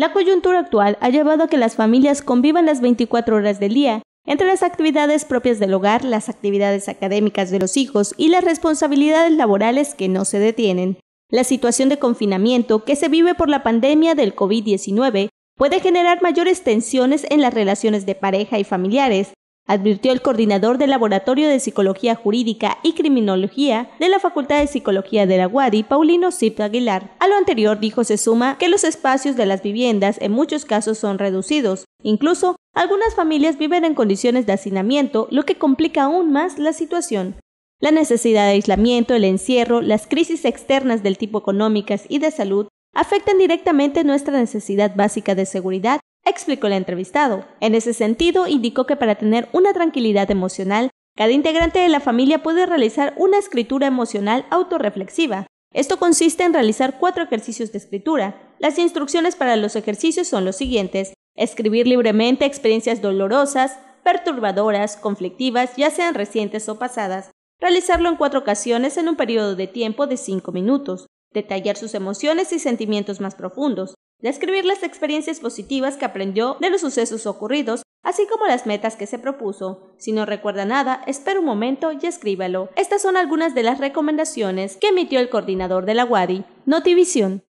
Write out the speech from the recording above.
La coyuntura actual ha llevado a que las familias convivan las 24 horas del día, entre las actividades propias del hogar, las actividades académicas de los hijos y las responsabilidades laborales que no se detienen. La situación de confinamiento que se vive por la pandemia del COVID-19 puede generar mayores tensiones en las relaciones de pareja y familiares, advirtió el coordinador del Laboratorio de Psicología Jurídica y Criminología de la Facultad de Psicología de la UADI, Paulino Zip Aguilar. A lo anterior dijo se suma que los espacios de las viviendas en muchos casos son reducidos, incluso algunas familias viven en condiciones de hacinamiento, lo que complica aún más la situación. La necesidad de aislamiento, el encierro, las crisis externas del tipo económicas y de salud afectan directamente nuestra necesidad básica de seguridad explicó el entrevistado. En ese sentido, indicó que para tener una tranquilidad emocional, cada integrante de la familia puede realizar una escritura emocional autorreflexiva. Esto consiste en realizar cuatro ejercicios de escritura. Las instrucciones para los ejercicios son los siguientes. Escribir libremente experiencias dolorosas, perturbadoras, conflictivas, ya sean recientes o pasadas. Realizarlo en cuatro ocasiones en un periodo de tiempo de cinco minutos. Detallar sus emociones y sentimientos más profundos describir las experiencias positivas que aprendió de los sucesos ocurridos, así como las metas que se propuso. Si no recuerda nada, espera un momento y escríbalo. Estas son algunas de las recomendaciones que emitió el coordinador de la WADI. Notivision.